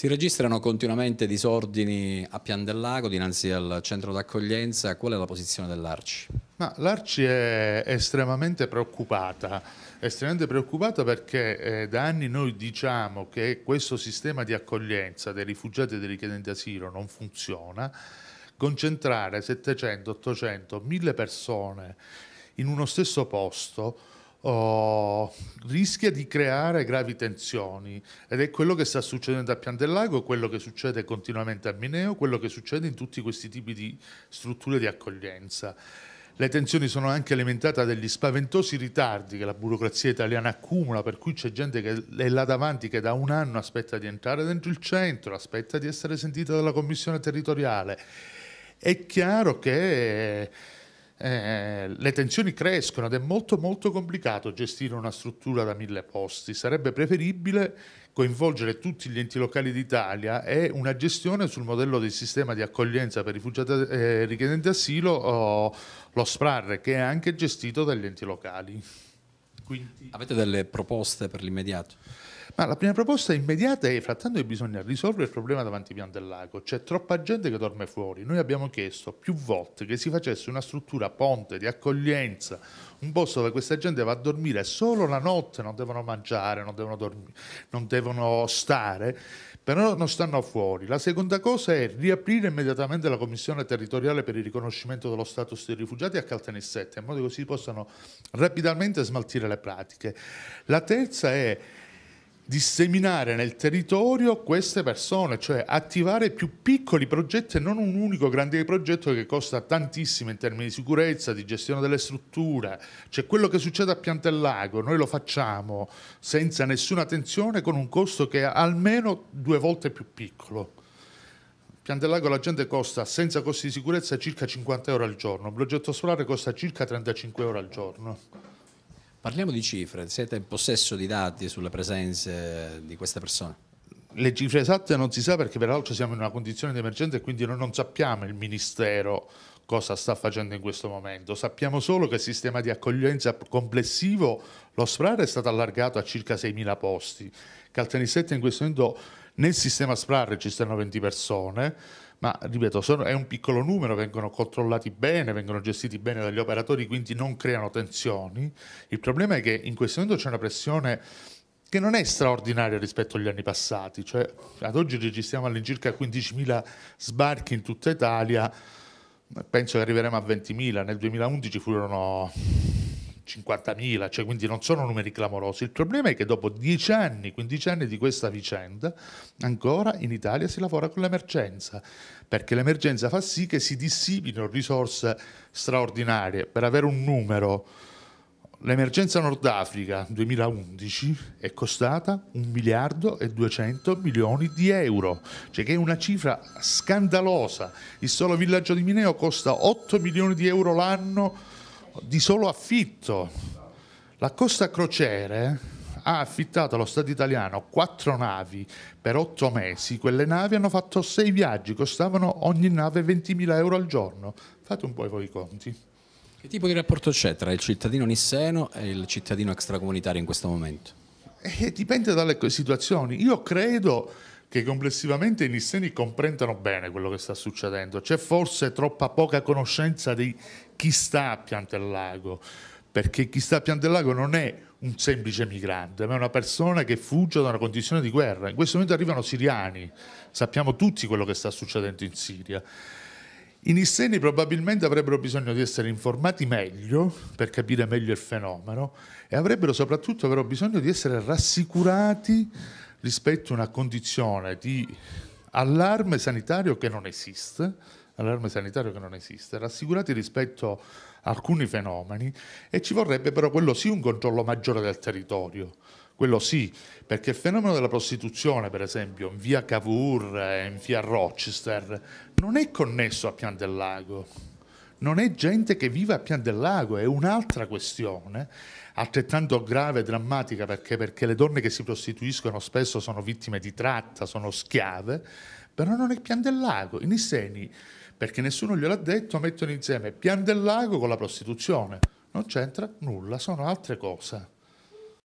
Si registrano continuamente disordini a Pian del Lago, dinanzi al centro d'accoglienza. Qual è la posizione dell'Arci? L'Arci è estremamente preoccupata, estremamente preoccupata perché eh, da anni noi diciamo che questo sistema di accoglienza dei rifugiati e dei richiedenti asilo non funziona. Concentrare 700, 800, 1000 persone in uno stesso posto oh, rischia di creare gravi tensioni ed è quello che sta succedendo a Pian del Lago, quello che succede continuamente a Mineo, quello che succede in tutti questi tipi di strutture di accoglienza. Le tensioni sono anche alimentate dagli spaventosi ritardi che la burocrazia italiana accumula, per cui c'è gente che è là davanti che da un anno aspetta di entrare dentro il centro, aspetta di essere sentita dalla commissione territoriale. È chiaro che eh, le tensioni crescono ed è molto molto complicato gestire una struttura da mille posti. Sarebbe preferibile coinvolgere tutti gli enti locali d'Italia e una gestione sul modello del sistema di accoglienza per rifugiati eh, richiedenti asilo, oh, lo SPRAR, che è anche gestito dagli enti locali. Quindi... Avete delle proposte per l'immediato? Ma la prima proposta immediata è frattanto che bisogna risolvere il problema davanti Pian del Lago. C'è troppa gente che dorme fuori. Noi abbiamo chiesto più volte che si facesse una struttura ponte di accoglienza, un posto dove questa gente va a dormire solo la notte, non devono mangiare, non devono, dormire, non devono stare, però non stanno fuori. La seconda cosa è riaprire immediatamente la commissione territoriale per il riconoscimento dello status dei rifugiati a Caltanissette, in modo che si possano rapidamente smaltire le pratiche. La terza è disseminare nel territorio queste persone, cioè attivare più piccoli progetti e non un unico grande progetto che costa tantissimo in termini di sicurezza, di gestione delle strutture. Cioè quello che succede a Piantellago, noi lo facciamo senza nessuna attenzione con un costo che è almeno due volte più piccolo. Piantellago la gente costa senza costi di sicurezza circa 50 euro al giorno, un progetto solare costa circa 35 euro al giorno. Parliamo di cifre, siete in possesso di dati sulle presenze di queste persone? Le cifre esatte non si sa perché peraltro siamo in una condizione di emergenza e quindi noi non sappiamo il Ministero cosa sta facendo in questo momento. Sappiamo solo che il sistema di accoglienza complessivo, lo SPRAR, è stato allargato a circa 6.000 posti. Caltanissetta in questo momento nel sistema SPRAR ci stanno 20 persone, ma ripeto, sono, è un piccolo numero, vengono controllati bene, vengono gestiti bene dagli operatori, quindi non creano tensioni. Il problema è che in questo momento c'è una pressione che non è straordinaria rispetto agli anni passati, cioè ad oggi registriamo all'incirca 15.000 sbarchi in tutta Italia, penso che arriveremo a 20.000, nel 2011 furono 50.000, cioè quindi non sono numeri clamorosi. Il problema è che dopo 10 anni, 15 anni di questa vicenda, ancora in Italia si lavora con l'emergenza, perché l'emergenza fa sì che si dissipino risorse straordinarie. Per avere un numero, l'emergenza Nord Africa 2011 è costata 1 miliardo e 200 milioni di euro, cioè che è una cifra scandalosa. Il solo villaggio di Mineo costa 8 milioni di euro l'anno di solo affitto. La Costa Crociere ha affittato allo Stato italiano quattro navi per otto mesi. Quelle navi hanno fatto sei viaggi, costavano ogni nave 20.000 euro al giorno. Fate un po' voi i conti. Che tipo di rapporto c'è tra il cittadino nisseno e il cittadino extracomunitario in questo momento? Eh, dipende dalle situazioni. Io credo che complessivamente i nisseni comprendano bene quello che sta succedendo. C'è forse troppa poca conoscenza di chi sta a Piantellago, perché chi sta a Piantellago non è un semplice migrante, ma è una persona che fugge da una condizione di guerra. In questo momento arrivano siriani, sappiamo tutti quello che sta succedendo in Siria. I nisseni probabilmente avrebbero bisogno di essere informati meglio per capire meglio il fenomeno e avrebbero soprattutto avrebbero bisogno di essere rassicurati rispetto a una condizione di allarme sanitario che non esiste, allarme sanitario che non esiste, rassicurati rispetto a alcuni fenomeni e ci vorrebbe però quello sì un controllo maggiore del territorio. Quello sì, perché il fenomeno della prostituzione, per esempio, in via Cavour e in via Rochester, non è connesso a Pian del Lago, non è gente che vive a Pian del Lago, è un'altra questione altrettanto grave e drammatica perché, perché le donne che si prostituiscono spesso sono vittime di tratta, sono schiave, però non è Pian del Lago, i Nisseni, perché nessuno gliel'ha detto, mettono insieme Pian del Lago con la prostituzione, non c'entra nulla, sono altre cose.